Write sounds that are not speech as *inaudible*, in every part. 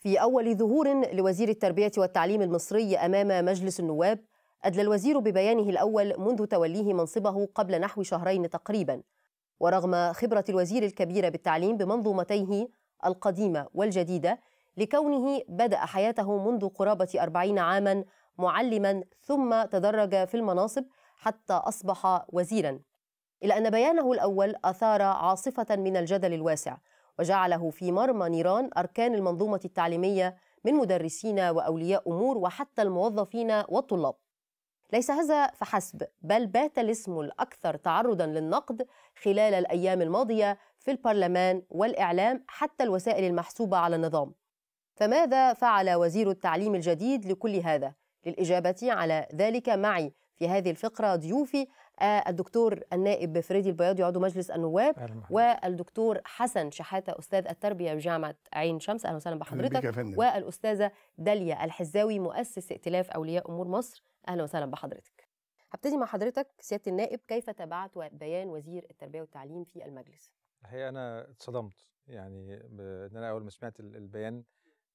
في أول ظهور لوزير التربية والتعليم المصري أمام مجلس النواب أدلى الوزير ببيانه الأول منذ توليه منصبه قبل نحو شهرين تقريبا ورغم خبرة الوزير الكبيرة بالتعليم بمنظومتيه القديمة والجديدة لكونه بدأ حياته منذ قرابة أربعين عاما معلما ثم تدرج في المناصب حتى أصبح وزيرا إلا أن بيانه الأول أثار عاصفة من الجدل الواسع وجعله في مرمى نيران أركان المنظومة التعليمية من مدرسين وأولياء أمور وحتى الموظفين والطلاب ليس هذا فحسب بل بات الاسم الأكثر تعرضا للنقد خلال الأيام الماضية في البرلمان والإعلام حتى الوسائل المحسوبة على النظام فماذا فعل وزير التعليم الجديد لكل هذا؟ للإجابة على ذلك معي في هذه الفقرة ضيوفي الدكتور النائب فريدي البياضي عضو مجلس النواب والدكتور حسن شحاته استاذ التربيه بجامعه عين شمس اهلا وسهلا بحضرتك والاستاذه داليا الحزاوي مؤسس ائتلاف اولياء امور مصر اهلا وسهلا بحضرتك هبتدي مع حضرتك سياده النائب كيف تابعت بيان وزير التربيه والتعليم في المجلس الحقيقه انا اتصدمت يعني ان انا اول ما سمعت البيان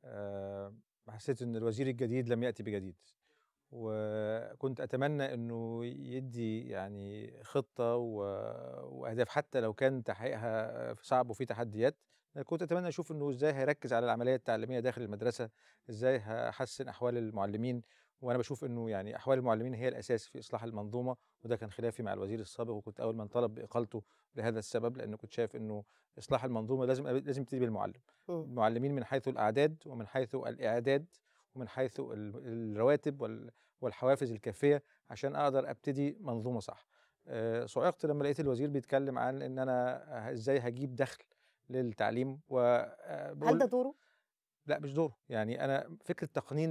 آه، حسيت ان الوزير الجديد لم ياتي بجديد وكنت اتمنى انه يدي يعني خطه و... واهداف حتى لو كان تحقيقها صعب وفي تحديات كنت اتمنى اشوف انه ازاي هيركز على العمليه التعليميه داخل المدرسه ازاي هحسن احوال المعلمين وانا بشوف انه يعني احوال المعلمين هي الاساس في اصلاح المنظومه وده كان خلافي مع الوزير السابق وكنت اول من طلب باقالته لهذا السبب لانه كنت شايف انه اصلاح المنظومه لازم لازم يبتدي بالمعلم المعلمين من حيث الاعداد ومن حيث الاعداد ومن حيث الرواتب والحوافز الكافيه عشان اقدر ابتدي منظومه صح آه، صعقت لما لقيت الوزير بيتكلم عن ان انا ازاي هجيب دخل للتعليم و آه، هل ده دوره لا مش دوره يعني انا فكره تقنين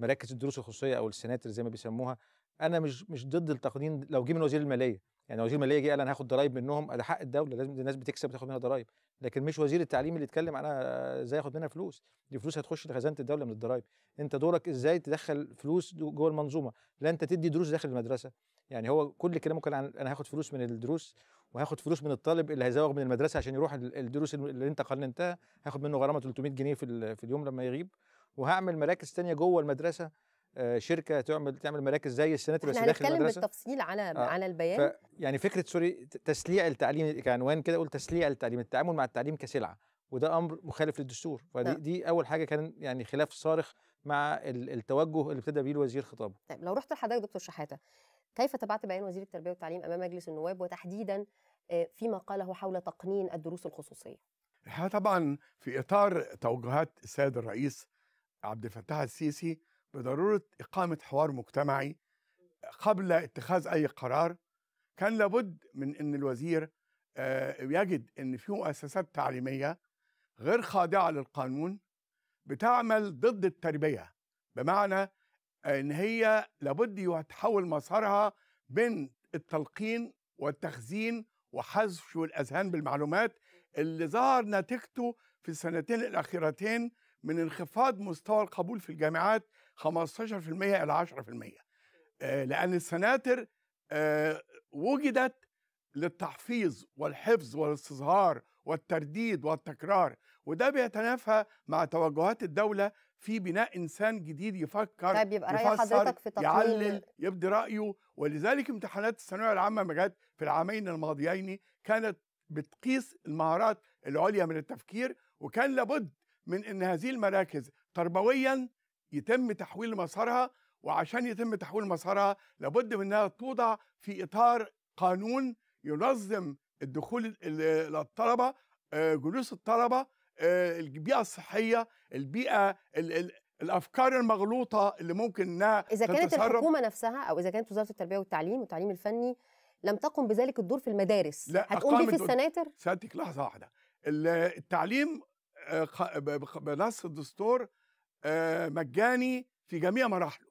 مراكز الدروس الخصوصيه او السناتر زي ما بيسموها انا مش مش ضد التقنين لو جه من وزير الماليه يعني وزير الماليه جه قال انا هاخد ضرايب منهم ده حق الدوله لازم الناس بتكسب تاخد منها ضرايب لكن مش وزير التعليم اللي اتكلم انا ازاي اخد منها فلوس دي فلوس هتخش لخزانه الدوله من الضرايب انت دورك ازاي تدخل فلوس جوه المنظومه لا انت تدي دروس داخل المدرسه يعني هو كل كلامه كان عن انا هاخد فلوس من الدروس وهاخد فلوس من الطالب اللي هيزوغ من المدرسه عشان يروح الدروس اللي انت قننتها هاخد منه غرامه 300 جنيه في, في اليوم لما يغيب وهعمل مراكز تانية جوه المدرسه آه، شركه تعمل تعمل مراكز زي السناتر بس داخل المدرسه بالتفصيل على آه. على البيان يعني فكره سوري تسليع التعليم كعنوان كده اقول تسليع التعليم التعامل مع التعليم كسلعه وده امر مخالف للدستور فدي نعم. دي اول حاجه كان يعني خلاف صارخ مع التوجه اللي ابتدى بيه الوزير خطابه طيب لو رحت لحضرتك دكتور شحاته كيف تبعت بيان وزير التربيه والتعليم امام مجلس النواب وتحديدا آه، فيما قاله حول تقنين الدروس الخصوصيه طبعا في اطار توجهات السيد الرئيس عبد الفتاح السيسي بضروره اقامه حوار مجتمعي قبل اتخاذ اي قرار كان لابد من ان الوزير آه، يجد ان في مؤسسات تعليميه غير خاضعه للقانون بتعمل ضد التربيه بمعنى ان هي لابد يتحول مسارها بين التلقين والتخزين وحذف الأذهان بالمعلومات اللي ظهر نتيجته في السنتين الاخيرتين من انخفاض مستوى القبول في الجامعات 15% الى 10% آه، لان السناتر آه، وجدت للتحفيظ والحفظ والاستظهار والترديد والتكرار وده بيتنافى مع توجهات الدولة في بناء إنسان جديد يفكر طيب يبقى رأي حضرتك في تطوير يعلل يبدي رأيه ولذلك امتحانات الثانوية العامة ما جت في العامين الماضيين كانت بتقيس المهارات العليا من التفكير وكان لابد من أن هذه المراكز تربويا يتم تحويل مسارها وعشان يتم تحويل مسارها لابد من انها توضع في اطار قانون ينظم الدخول للطلبه آه، جلوس الطلبه آه، البيئه الصحيه البيئه الافكار المغلوطه اللي ممكن انها اذا كانت الحكومه نفسها او اذا كانت وزاره التربيه والتعليم والتعليم الفني لم تقم بذلك الدور في المدارس لا هتقوم في السناتر سألتك لحظه واحده التعليم آه، بنص الدستور آه، مجاني في جميع مراحله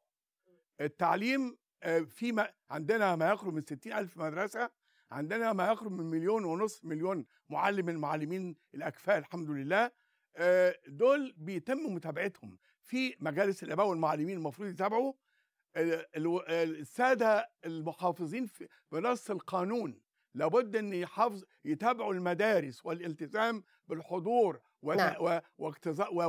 التعليم آه، في ما عندنا ما يقرب من 60 ألف مدرسة عندنا ما يقرب من مليون ونصف مليون معلم من المعلمين الأكفاء الحمد لله آه، دول بيتم متابعتهم في مجالس الآباء والمعلمين المفروض يتابعوا السادة المحافظين بنص القانون لابد أن يحافظ يتابعوا المدارس والالتزام بالحضور نعم.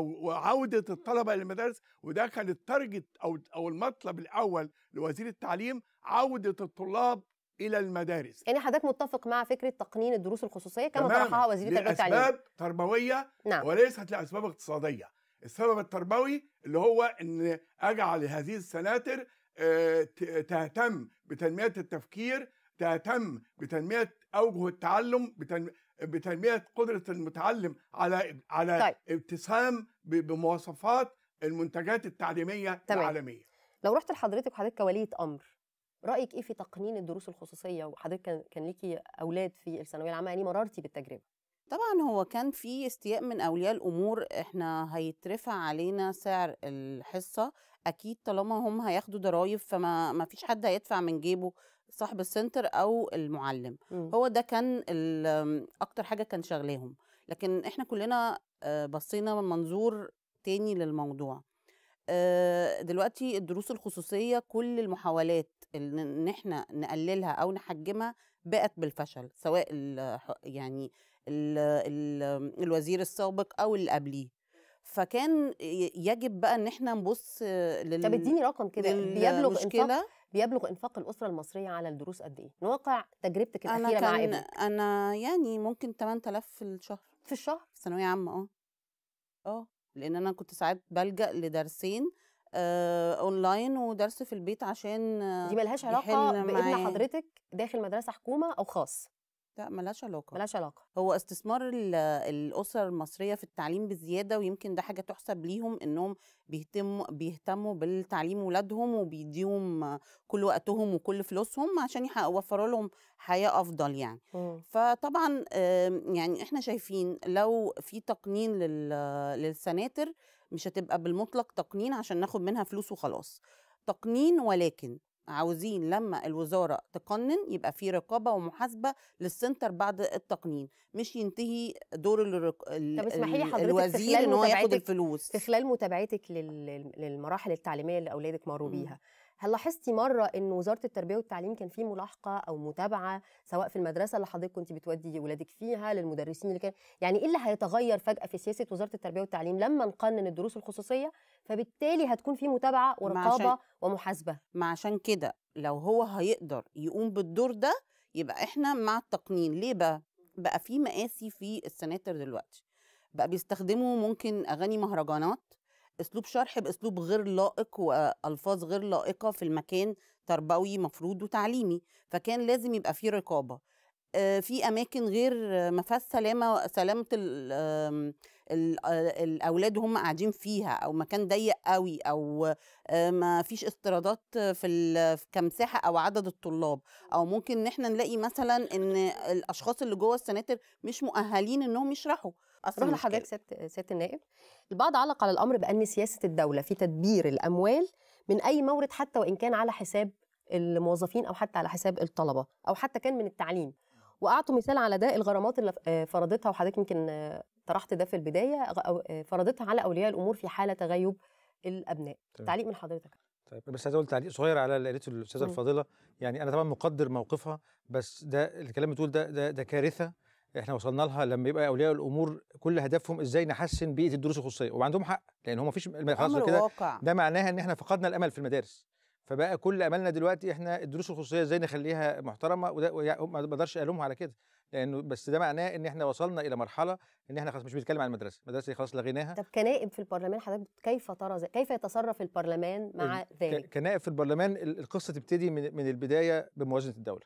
وعوده الطلبه للمدارس وده كان التارجت او او المطلب الاول لوزير التعليم عوده الطلاب الى المدارس يعني حضرتك متفق مع فكره تقنين الدروس الخصوصيه كما طرحها وزير التربيه لاسباب تربويه نعم. وليست لاسباب اقتصاديه السبب التربوي اللي هو ان اجعل هذه السناتر آه، تهتم بتنميه التفكير تهتم بتنميه اوجه التعلم بتنمية بتنميه قدره المتعلم على على طيب. ابتسام بمواصفات المنتجات التعليميه تمام. العالميه لو رحت لحضرتك وحضرتك كوليه امر رايك ايه في تقنين الدروس الخصوصيه وحضرتك كان, كان ليكي اولاد في الثانويه العامه يعني مررتي بالتجربه طبعا هو كان في استياء من اولياء الامور احنا هيترفع علينا سعر الحصه اكيد طالما هم هياخدوا ضرايب فما ما فيش حد هيدفع من جيبه صاحب السنتر او المعلم م. إمم. هو ده كان اكتر حاجه كان شغلاهم لكن احنا كلنا آه، بصينا من منظور تاني للموضوع آه، دلوقتي الدروس الخصوصيه كل المحاولات ان احنا نقللها او نحجمها بقت بالفشل سواء يعني الوزير السابق او اللي قبليه فكان يجب بقى ان احنا نبص لل طب اديني رقم كده بيبلغ انفاق بيبلغ انفاق الاسره المصريه على الدروس قد ايه؟ من واقع تجربتك الاخيره مع ابنك انا يعني ممكن 8000 في الشهر في الشهر؟ في ثانويه عامه اه اه لان انا كنت ساعات بلجا لدرسين آه، اونلاين ودرس في البيت عشان دي ملهاش علاقه بابن حضرتك داخل مدرسه حكومه او خاص لا ملهاش علاقة ملهاش علاقة هو استثمار الأسر المصرية في التعليم بزيادة ويمكن ده حاجة تحسب ليهم إنهم بيهتموا بيهتموا بالتعليم ولادهم وبيديهم كل وقتهم وكل فلوسهم عشان يوفروا لهم حياة أفضل يعني م. فطبعا آمم، يعني إحنا شايفين لو في تقنين للسناتر مش هتبقى بالمطلق تقنين عشان ناخد منها فلوس وخلاص تقنين ولكن عاوزين لما الوزاره تقنن يبقى في رقابه ومحاسبه للسنتر بعد التقنين مش ينتهي دور الرق... الوزير ان هو ياخد الفلوس في خلال متابعتك للمراحل التعليميه اللي اولادك مروا إمم. بيها هل لاحظتي مره ان وزاره التربيه والتعليم كان في ملاحقه او متابعه سواء في المدرسه اللي حضرتك كنت بتودي ولادك فيها للمدرسين اللي كان يعني ايه اللي هيتغير فجاه في سياسه وزاره التربيه والتعليم لما نقنن الدروس الخصوصيه فبالتالي هتكون في متابعه ورقابه معشان ومحاسبه ما عشان كده لو هو هيقدر يقوم بالدور ده يبقى احنا مع التقنين ليه بقى بقى في مقاسي في السناتر دلوقتي بقى بيستخدموا ممكن اغاني مهرجانات اسلوب شرح باسلوب غير لائق والفاظ غير لائقه في المكان تربوي مفروض وتعليمي فكان لازم يبقى فيه رقابه آه، في اماكن غير ما فيهاش سلامه سلامه آه، الاولاد وهم قاعدين فيها او مكان ضيق قوي او آه، ما فيش استيرادات في كمساحه او عدد الطلاب او ممكن ان احنا نلاقي مثلا ان الاشخاص اللي جوه السناتر مش مؤهلين انهم يشرحوا اصلا لحضرتك ست ست النائب البعض علق على الامر بان سياسه الدوله في تدبير الاموال من اي مورد حتى وان كان على حساب الموظفين او حتى على حساب الطلبه او حتى كان من التعليم واعطوا مثال على ده الغرامات اللي آه، فرضتها وحضرتك يمكن طرحت ده في البدايه آه، فرضتها على اولياء الامور في حاله تغيب الابناء طيب. تعليق من حضرتك طيب بس عايز اقول تعليق صغير على اللي قالته الاستاذه الفاضله يعني انا طبعا مقدر موقفها بس ده الكلام بتقول ده ده, ده كارثه احنا وصلنا لها لما يبقى اولياء الامور كل هدفهم ازاي نحسن بيئه الدروس الخصوصيه وعندهم حق لان هم مفيش خلاص كده ده معناها ان احنا فقدنا الامل في المدارس فبقى كل املنا دلوقتي احنا الدروس الخصوصيه ازاي نخليها محترمه وده ما اقدرش الومها على كده لانه بس ده معناه ان احنا وصلنا الى مرحله ان احنا خلاص مش بنتكلم عن المدرسه، المدرسه دي خلاص لغيناها طب كنائب في البرلمان حضرتك كيف ترى كيف يتصرف البرلمان مع ذلك؟ كنائب في البرلمان القصه تبتدي من من البدايه بموازنه الدوله.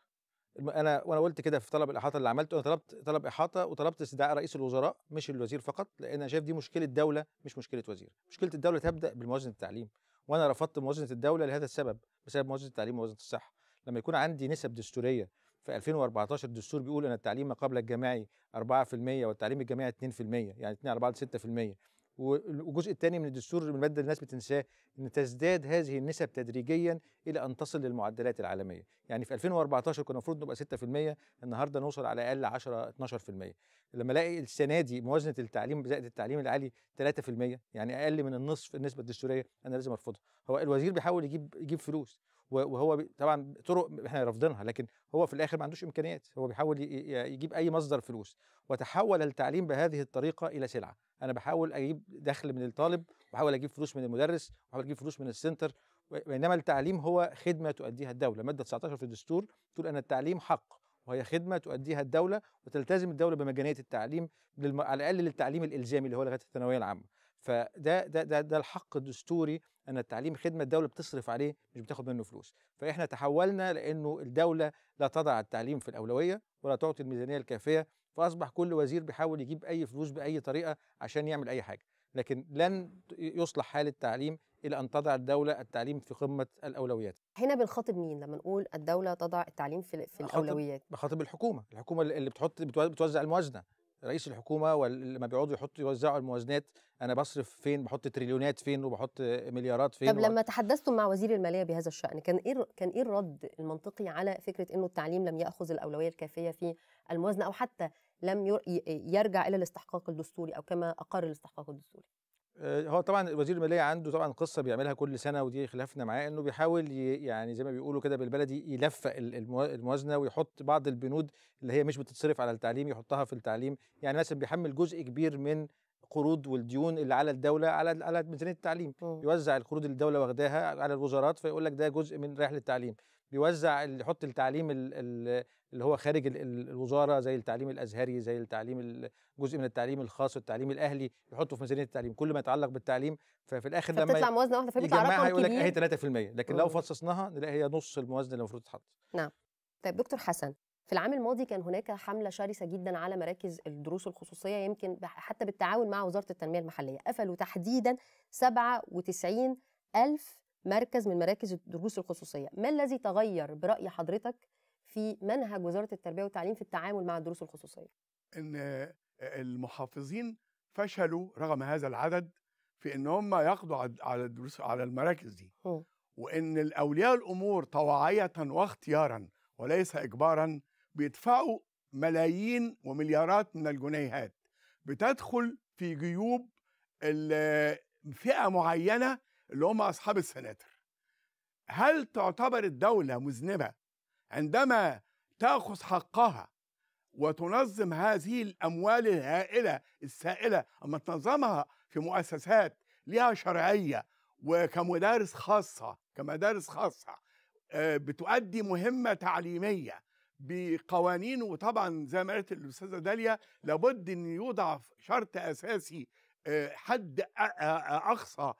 انا وانا قلت كده في طلب الاحاطه اللي عملته انا طلبت طلب احاطه وطلبت استدعاء رئيس الوزراء مش الوزير فقط لان انا شايف دي مشكله دوله مش مشكله وزير، مشكله الدوله تبدا بموازنه التعليم وانا رفضت موازنه الدوله لهذا السبب بسبب موازنه التعليم وموازنه الصحه. لما يكون عندي نسب دستوريه في 2014 الدستور بيقول ان التعليم ما قبل الجامعي 4% والتعليم الجامعي 2% يعني 2 على بعض 6% والجزء الثاني من الدستور الماده الناس بتنساه ان تزداد هذه النسب تدريجيا الى ان تصل للمعدلات العالميه، يعني في 2014 كنا المفروض نبقى 6% النهارده نوصل على الاقل 10 12%، لما الاقي السنه دي موازنه التعليم زائد التعليم العالي 3% يعني اقل من النصف النسبه الدستوريه انا لازم ارفضها، هو الوزير بيحاول يجيب يجيب فلوس وهو طبعا طرق احنا رافضينها لكن هو في الاخر ما عندوش امكانيات هو بيحاول يجيب اي مصدر فلوس وتحول التعليم بهذه الطريقه الى سلعه انا بحاول اجيب دخل من الطالب واحاول اجيب فلوس من المدرس واحاول اجيب فلوس من السنتر بينما التعليم هو خدمه تؤديها الدوله ماده 19 في الدستور تقول ان التعليم حق وهي خدمة تؤديها الدولة وتلتزم الدولة بمجانية التعليم على الأقل للتعليم الإلزامي اللي هو لغاية الثانوية العامة فده ده ده, ده الحق الدستوري ان التعليم خدمه الدوله بتصرف عليه مش بتاخد منه فلوس فاحنا تحولنا لانه الدوله لا تضع التعليم في الاولويه ولا تعطي الميزانيه الكافيه فاصبح كل وزير بيحاول يجيب اي فلوس باي طريقه عشان يعمل اي حاجه لكن لن يصلح حال التعليم الى ان تضع الدوله التعليم في قمه الاولويات. هنا بنخاطب مين لما نقول الدوله تضع التعليم في, في الاولويات؟ بخاطب الحكومه، الحكومه اللي بتحط بتوزع الموازنه، رئيس الحكومه ولما بيقعدوا يحطوا يوزعوا الموازنات انا بصرف فين بحط تريليونات فين وبحط مليارات فين طب و... لما تحدثتم مع وزير الماليه بهذا الشان كان ايه كان ايه الرد المنطقي على فكره انه التعليم لم ياخذ الاولويه الكافيه في الموازنه او حتى لم يرجع الى الاستحقاق الدستوري او كما اقر الاستحقاق الدستوري آه، هو طبعا وزير الماليه عنده طبعا قصه بيعملها كل سنه ودي خلافنا معاه انه بيحاول يعني زي ما بيقولوا كده بالبلدي يلفق الموازنه ويحط بعض البنود اللي هي مش بتتصرف على التعليم يحطها في التعليم يعني مثلا بيحمل جزء كبير من قروض والديون اللي على الدوله على على ميزانيه التعليم يوزع القروض اللي الدوله واخداها على الوزارات فيقول لك ده جزء من رايح للتعليم بيوزع اللي يحط التعليم اللي هو خارج الوزاره زي التعليم الازهري زي التعليم جزء من التعليم الخاص والتعليم الاهلي يحطه في ميزانيه التعليم كل ما يتعلق بالتعليم ففي الاخر لما تطلع موازنه واحده فبيطلع رقم هيقول لك اهي 3% لكن مم. لو فصصناها نلاقي هي نص الموازنه اللي المفروض تتحط نعم طيب دكتور حسن في العام الماضي كان هناك حمله شرسه جدا على مراكز الدروس الخصوصيه يمكن حتى بالتعاون مع وزاره التنميه المحليه قفلوا تحديدا 97 ألف مركز من مراكز الدروس الخصوصيه ما الذي تغير براي حضرتك في منهج وزاره التربيه والتعليم في التعامل مع الدروس الخصوصيه ان آه، المحافظين فشلوا رغم هذا العدد في ان هم يقضوا على الدروس على المراكز دي وان الاولياء الامور طواعيه واختيارا وليس اجبارا بيدفعوا ملايين ومليارات من الجنيهات بتدخل في جيوب آه، فئه معينه اللي هم اصحاب السناتر هل تعتبر الدوله مذنبه عندما تاخذ حقها وتنظم هذه الاموال الهائله السائله اما تنظمها في مؤسسات لها شرعيه وكمدارس خاصه كمدارس خاصه آه، بتؤدي مهمه تعليميه بقوانين وطبعا زي ما قالت الاستاذه داليا لابد ان يوضع شرط اساسي حد اقصى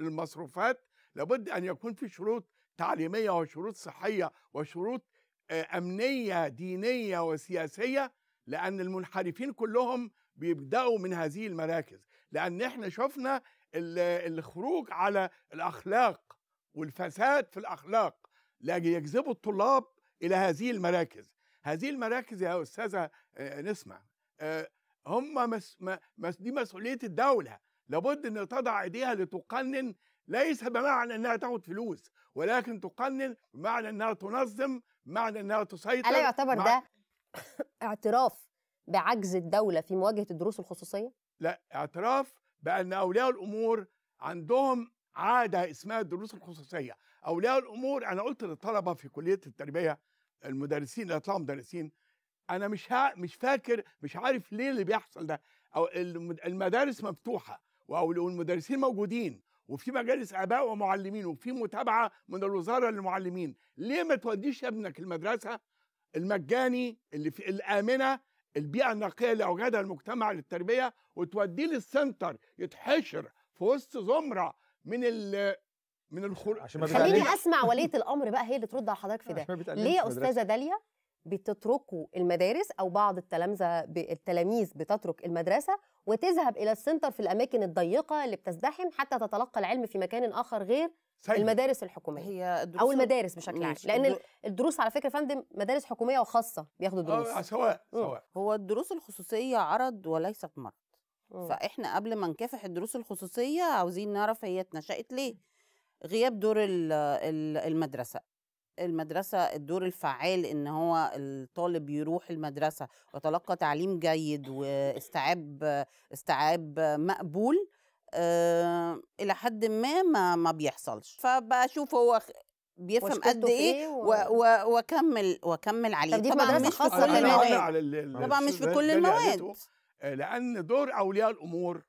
للمصروفات لابد ان يكون في شروط تعليميه وشروط صحيه وشروط امنيه دينيه وسياسيه لان المنحرفين كلهم بيبداوا من هذه المراكز لان احنا شفنا الخروج على الاخلاق والفساد في الاخلاق يجذبوا الطلاب الى هذه المراكز هذه المراكز يا استاذه نسمع هم مس... مس... دي مسؤوليه الدوله لابد ان تضع ايديها لتقنن ليس بمعنى انها تاخد فلوس ولكن تقنن بمعنى انها تنظم بمعنى انها تسيطر الا يعتبر مع... ده *coughs* اعتراف بعجز الدوله في مواجهه الدروس الخصوصيه لا اعتراف بان اولياء الامور عندهم عاده اسمها الدروس الخصوصيه اولياء الامور انا قلت للطلبه في كليه التربيه المدرسين اللي طلعوا مدرسين انا مش ها مش فاكر مش عارف ليه اللي بيحصل ده او المدارس مفتوحه والمدرسين موجودين وفي مجالس اباء ومعلمين وفي متابعه من الوزاره للمعلمين ليه ما توديش ابنك المدرسه المجاني اللي في الامنه البيئه النقيه اللي اوجدها المجتمع للتربيه وتوديه للسنتر يتحشر في وسط زمره من ال من الخل عشان ما خليني اسمع *laughs* وليه الامر بقى هي اللي ترد على حضرتك في ده ليه يا استاذه داليا بتتركوا المدارس او بعض التلامذه التلاميذ بتترك المدرسه وتذهب الى السنتر في الاماكن الضيقه اللي بتزدحم حتى تتلقى العلم في مكان اخر غير سيد. المدارس الحكوميه هي او المدارس بشكل عام لان الدروس على فكره فندم مدارس حكوميه وخاصه بياخدوا آه، دروس آه سواء سواء هو الدروس الخصوصيه عرض وليست مرض أوه. فاحنا قبل ما نكافح الدروس الخصوصيه عاوزين نعرف هي اتنشأت ليه غياب دور المدرسه المدرسة الدور الفعال إن هو الطالب يروح المدرسة وتلقى تعليم جيد واستيعاب استيعاب مقبول آه إلى حد ما ما, ما بيحصلش فبشوف هو بيفهم قد إيه, ايه و... و... واكمل وكمل عليه طبعا مش في كل المواد طبعا مش في كل المواد آه، لان دور اولياء الامور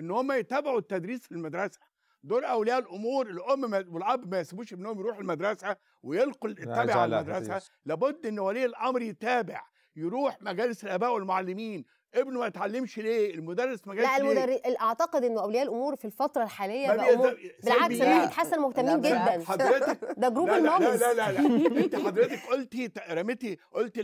ان هم يتابعوا التدريس في المدرسه دول اولياء الامور الام والاب ما يسيبوش ابنهم يروح المدرسه ويلقوا التابع على المدرسه لابد ان ولي الامر يتابع يروح مجالس الاباء والمعلمين ابنه ما يتعلمش ليه المدرس ما جاش لا المدرس اعتقد انه اولياء الامور في الفتره الحاليه بقوا بالعكس انا بيتحسن مهتمين جدا حضرتك *laughs* ده جروب المامز لا لا لا, لا. *laughs* انت حضرتك قلتي رميتي قلت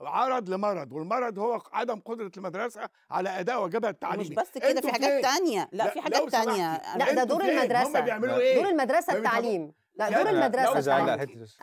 عرض لمرض والمرض هو عدم قدره المدرسه على اداء واجبها التعليمي مش بس كده في حاجات تانية لا, لا في حاجات تانية لا ده دور المدرسه دور إيه؟ المدرسه التعليم لا دور يعني المدرسه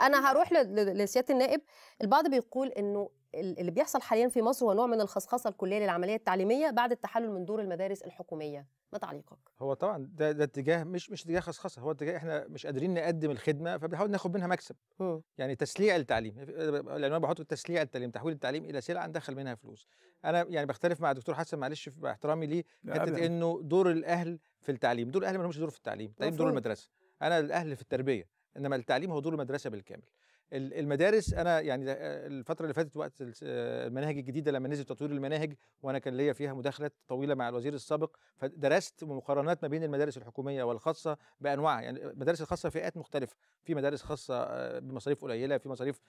انا هروح لسياده النائب البعض بيقول انه اللي بيحصل حاليا في مصر هو نوع من الخصخصه الكليه للعمليه التعليميه بعد التحلل من دور المدارس الحكوميه ما تعليقك هو طبعا ده, ده اتجاه مش مش اتجاه خصخصه هو اتجاه احنا مش قادرين نقدم الخدمه فبنحاول ناخد منها مكسب م. يعني تسليع التعليم لان انا بحط تسليع التعليم تحويل التعليم الى سلعه ندخل منها فلوس انا يعني بختلف مع الدكتور حسن معلش مع احترامي ليه حته انه دور الاهل في التعليم دور الاهل ما لهمش دور في التعليم التعليم دور المدرسه انا الاهل في التربيه انما التعليم هو دور المدرسه بالكامل المدارس انا يعني آه، الفتره اللي فاتت وقت آه، المناهج الجديده لما نزل تطوير المناهج وانا كان ليا فيها مداخلات طويله مع الوزير السابق فدرست مقارنات ما بين المدارس الحكوميه والخاصه بانواعها يعني المدارس الخاصه فئات مختلفه في مدارس خاصه آه، بمصاريف قليله في مصاريف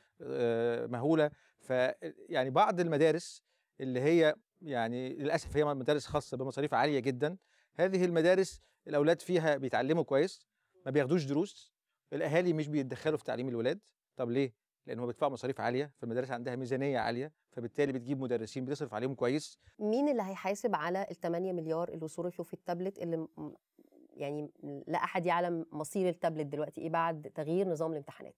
مهوله فيعني بعض المدارس اللي هي يعني للاسف هي مدارس خاصه بمصاريف عاليه جدا هذه المدارس الاولاد فيها بيتعلموا كويس ما بياخدوش دروس الاهالي مش بيتدخلوا في تعليم الولاد طب ليه لان هو بيدفعوا مصاريف عاليه فالمدارس عندها ميزانيه عاليه فبالتالي بتجيب مدرسين بتصرف عليهم كويس مين اللي هيحاسب على ال 8 مليار اللي صرفوا في التابلت اللي يعني لا احد يعلم مصير التابلت دلوقتي ايه بعد تغيير نظام الامتحانات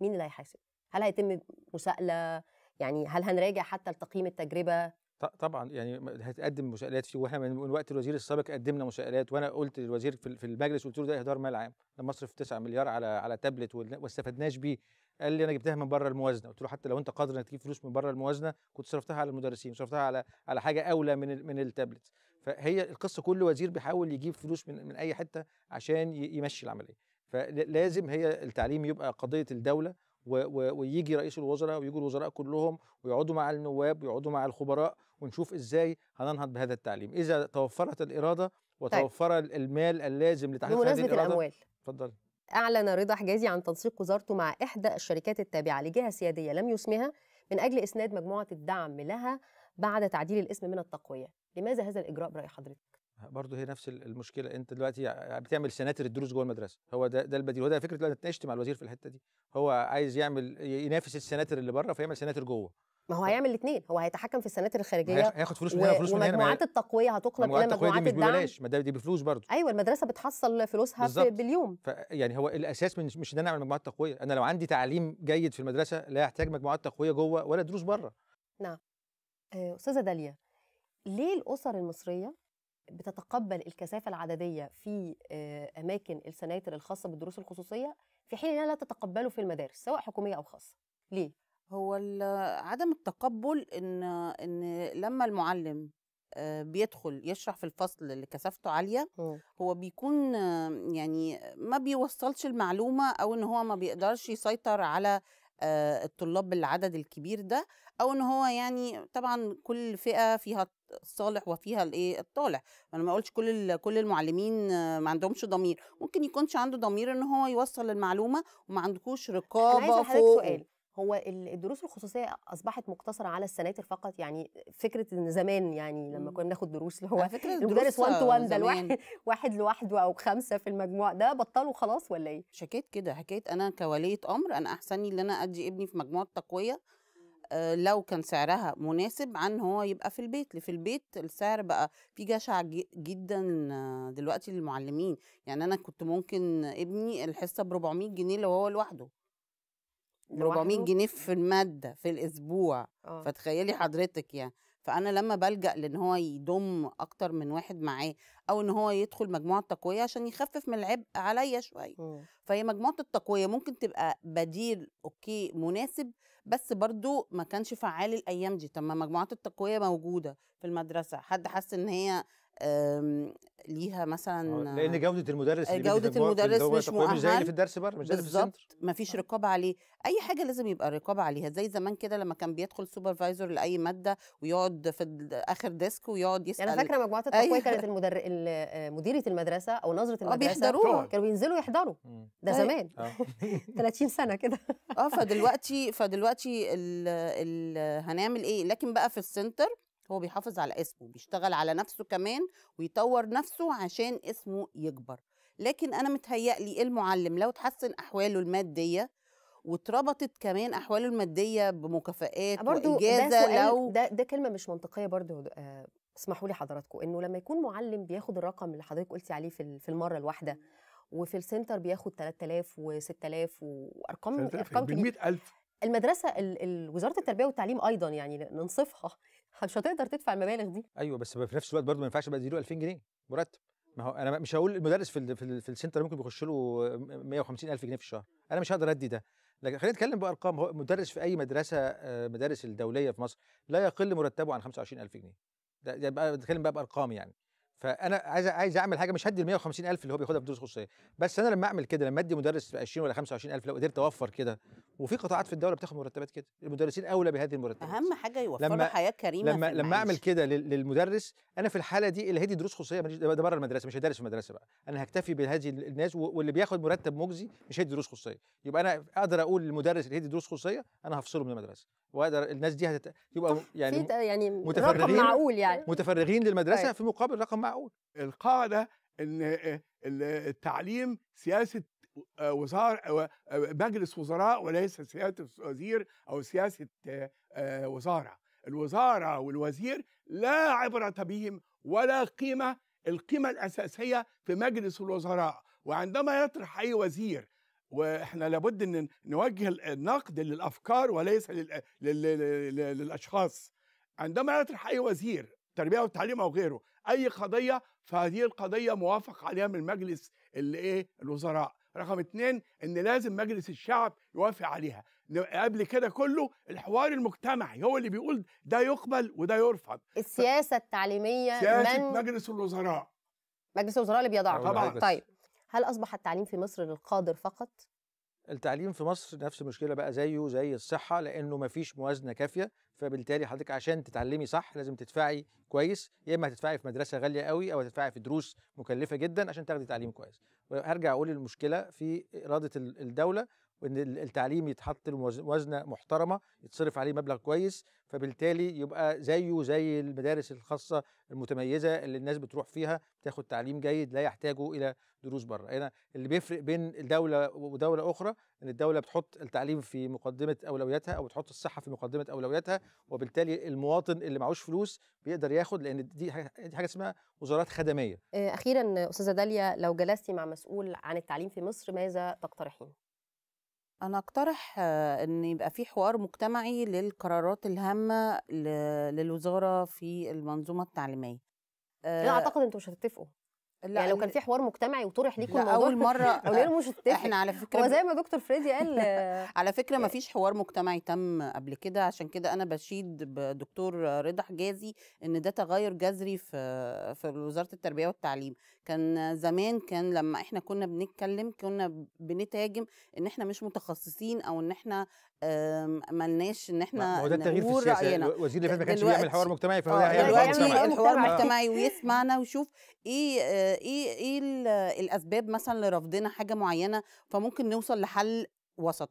مين اللي هيحاسب هل هيتم مساءله يعني هل هنراجع حتى لتقييم التجربه طبعا يعني هتقدم مساءلات في واحنا من وقت الوزير السابق قدمنا مساءلات وانا قلت للوزير في المجلس قلت له ده اهدار مال عام لما اصرف 9 مليار على على تابلت وما استفدناش بيه قال لي انا جبتها من بره الموازنه قلت له حتى لو انت قادر انك تجيب فلوس من بره الموازنه كنت صرفتها على المدرسين صرفتها على على حاجه اولى من من التابلت فهي القصه كل وزير بيحاول يجيب فلوس من من اي حته عشان يمشي العمليه فلازم هي التعليم يبقى قضيه الدوله ويجي رئيس الوزراء ويجوا الوزراء كلهم ويقعدوا مع النواب ويقعدوا مع الخبراء ونشوف ازاي هننهض بهذا التعليم اذا توفرت الاراده طيب. وتوفر طيب. المال اللازم لتحقيق هذه الاراده بمناسبه الاموال فضل. اعلن رضا حجازي عن تنسيق وزارته مع احدى الشركات التابعه لجهه سياديه لم يسمها من اجل اسناد مجموعه الدعم لها بعد تعديل الاسم من التقويه لماذا هذا الاجراء براي حضرتك برضه هي نفس المشكله انت دلوقتي بتعمل سناتر الدروس جوه المدرسه هو ده ده البديل هو ده فكره انا اتناقشت مع الوزير في الحته دي هو عايز يعمل ينافس السناتر اللي بره فيعمل سناتر جوه ما هو هيعمل الاثنين هو هيتحكم في السناتر الخارجيه هياخد فلوس من هنا وفلوس من هنا ومجموعات التقويه هتقلب الى مجموعات الدعم ببلاش ما ده دي بفلوس برضه ايوه المدرسه بتحصل فلوسها بالزبط. باليوم ف يعني هو الاساس من مش ان انا اعمل مجموعات تقويه انا لو عندي تعليم جيد في المدرسه لا يحتاج مجموعات تقويه جوه ولا دروس بره نعم آه، استاذه داليا ليه الاسر المصريه بتتقبل الكثافه العدديه في آه، اماكن السناتر الخاصه بالدروس الخصوصيه في حين انها لا تتقبله في المدارس سواء حكوميه او خاصه ليه هو عدم التقبل ان ان لما المعلم آه، بيدخل يشرح في الفصل اللي كثافته عاليه هو بيكون آه، يعني ما بيوصلش المعلومه او ان هو ما بيقدرش يسيطر على الطلاب بالعدد الكبير ده او ان هو يعني طبعا كل فئه فيها الصالح وفيها الايه الطالح انا ما اقولش كل كل المعلمين ما عندهمش ضمير ممكن يكونش عنده ضمير ان هو يوصل المعلومه وما عندكوش رقابه فوق سؤال هو الدروس الخصوصيه اصبحت مقتصره على السناتر فقط يعني فكره ان زمان يعني لما إمم. كنا بناخد دروس اللي هو فكره المدرس 1 تو 1 ده الواحد *laughs* واحد لوحده او خمسه في المجموع ده بطلوا خلاص ولا ايه؟ شكيت كده حكايه انا كوليه امر انا احسن ان انا ادي ابني في مجموعه تقويه آه، لو كان سعرها مناسب عن هو يبقى في البيت في البيت السعر بقى في جشع جدا آه، دلوقتي للمعلمين يعني انا كنت ممكن ابني الحصه ب 400 جنيه لو هو لوحده 400 جنيه في الماده في الاسبوع أوه. فتخيلي حضرتك يعني فانا لما بلجا لان هو يضم اكتر من واحد معاه او ان هو يدخل مجموعه تقويه عشان يخفف من العبء عليا شويه فهي مجموعه التقويه ممكن تبقى بديل اوكي مناسب بس برضو ما كانش فعال الايام دي طب ما مجموعات التقويه موجوده في المدرسه حد حس ان هي آمم، ليها مثلا آه، لان جوده المدرس اللي جوده المدرس مش مؤهل مش زي اللي في الدرس بره مش زي اللي في السنتر مفيش آه. رقابه عليه اي حاجه لازم يبقى رقابه عليها زي زمان كده لما كان بيدخل سوبرفايزر لاي ماده ويقعد في اخر ديسك ويقعد يسال انا فاكره مجموعه أيوه التقويه كانت *laughs* المدر... آه، مديره المدرسه او نظره المدرسه بيحضروها كانوا بينزلوا يحضروا ده طيب. زمان 30 *laughs* سنه كده اه فدلوقتي فدلوقتي ال... ال... هنعمل ايه لكن بقى في السنتر هو بيحافظ على اسمه بيشتغل على نفسه كمان ويطور نفسه عشان اسمه يكبر لكن انا متهيألي المعلم لو تحسن احواله الماديه واتربطت كمان احواله الماديه بمكافئات آه، برضو واجازه ده لو ده ده كلمه مش منطقيه برضه آه، اسمحوا لي حضراتكم انه لما يكون معلم بياخد الرقم اللي حضرتك قلتي عليه في في المره الواحده وفي السنتر بياخد 3000 و6000 وارقام ارقام كبيره 100000 المدرسه وزاره التربيه والتعليم ايضا يعني ننصفها مش هتقدر تدفع المبالغ دي ايوه بس في نفس الوقت برضه ما ينفعش بقى تديله 2000 جنيه مرتب ما هو انا مش هقول المدرس في الـ في, في السنتر ممكن بيخش له 150000 جنيه في الشهر انا مش هقدر ادي ده لكن خلينا نتكلم بارقام هو مدرس في اي مدرسه آه، مدارس الدوليه في مصر لا يقل مرتبه عن 25000 جنيه ده بقى بتكلم بقى بارقام يعني فانا عايز عايز اعمل حاجه مش هدي ال 150000 اللي هو بياخدها في دروس خصوصيه بس انا لما اعمل كده لما ادي مدرس 20 ولا 25000 لو قدرت اوفر كده وفي قطاعات في الدوله بتاخد مرتبات كده المدرسين اولى بهذه المرتبات اهم حاجه يوفروا لما حياه كريمه لما لما اعمل كده للمدرس انا في الحاله دي اللي هدي دروس خصوصيه ده بره المدرسه مش هدرس في المدرسه بقى انا هكتفي بهذه الناس واللي بياخد مرتب مجزي مش هدي دروس خصوصيه يبقى انا اقدر اقول للمدرس اللي هدي دروس خصوصيه انا هفصله من المدرسه واقدر الناس دي هتبقى يعني يعني متفرغين رقم معقول يعني متفرغين للمدرسه طيب. في مقابل رقم معقول القاعده ان التعليم سياسه وزارة مجلس وزراء وليس سياسة وزير أو سياسة وزارة الوزارة والوزير لا عبرة بهم ولا قيمة القيمة الأساسية في مجلس الوزراء وعندما يطرح أي وزير واحنا لابد ان نوجه النقد للافكار وليس للاشخاص عندما يطرح اي وزير التربيه والتعليم او غيره اي قضيه فهذه القضيه موافق عليها من مجلس اللي ايه الوزراء رقم اتنين ان لازم مجلس الشعب يوافق عليها قبل كده كله الحوار المجتمعي هو اللي بيقول ده يقبل وده يرفض السياسه التعليميه سياسه من مجلس الوزراء مجلس الوزراء اللي بيضعها طبعا طيب هل اصبح التعليم في مصر للقادر فقط التعليم في مصر نفس المشكله بقى زيه زي الصحه لانه مفيش موازنه كافيه فبالتالي حضرتك عشان تتعلمي صح لازم تدفعي كويس يا اما هتدفعي في مدرسه غاليه قوي او هتدفعي في دروس مكلفه جدا عشان تاخدي تعليم كويس وهرجع اقول المشكله في اراده الدوله وان التعليم يتحط وزنه محترمه يتصرف عليه مبلغ كويس فبالتالي يبقى زيه زي المدارس الخاصه المتميزه اللي الناس بتروح فيها تاخد تعليم جيد لا يحتاجوا الى دروس بره هنا اللي بيفرق بين دوله ودوله اخرى ان الدوله بتحط التعليم في مقدمه اولوياتها او بتحط الصحه في مقدمه اولوياتها وبالتالي المواطن اللي معهوش فلوس بيقدر ياخد لان دي دي حاجه اسمها وزارات خدميه آه، اخيرا استاذه داليا لو جلستي مع مسؤول عن التعليم في مصر ماذا تقترحين انا اقترح آه، ان يبقى في حوار مجتمعي للقرارات الهامه للوزاره في المنظومه التعليميه انا آه، اعتقد انتوا مش هتتفقوا لا يعني لو كان في حوار مجتمعي وطرح ليكم الموضوع اول مره او مش اتفق احنا على فكره هو زي ما دكتور فريدي قال *laughs* على فكره ما آه. فيش حوار مجتمعي تم قبل كده عشان كده انا بشيد بدكتور رضا حجازي ان ده تغير جذري في في وزاره التربيه والتعليم كان زمان كان لما احنا كنا بنتكلم كنا بنتهاجم ان احنا مش متخصصين او ان احنا ملناش ان احنا هو ده التغيير في السياسه وزير الدفاع ما كانش بيعمل حوار مجتمعي فهو آه، هيعمل حوار مجتمعي ويسمعنا ويشوف ايه آه، ايه ايه الاسباب مثلا لرفضنا حاجه معينه فممكن نوصل لحل وسط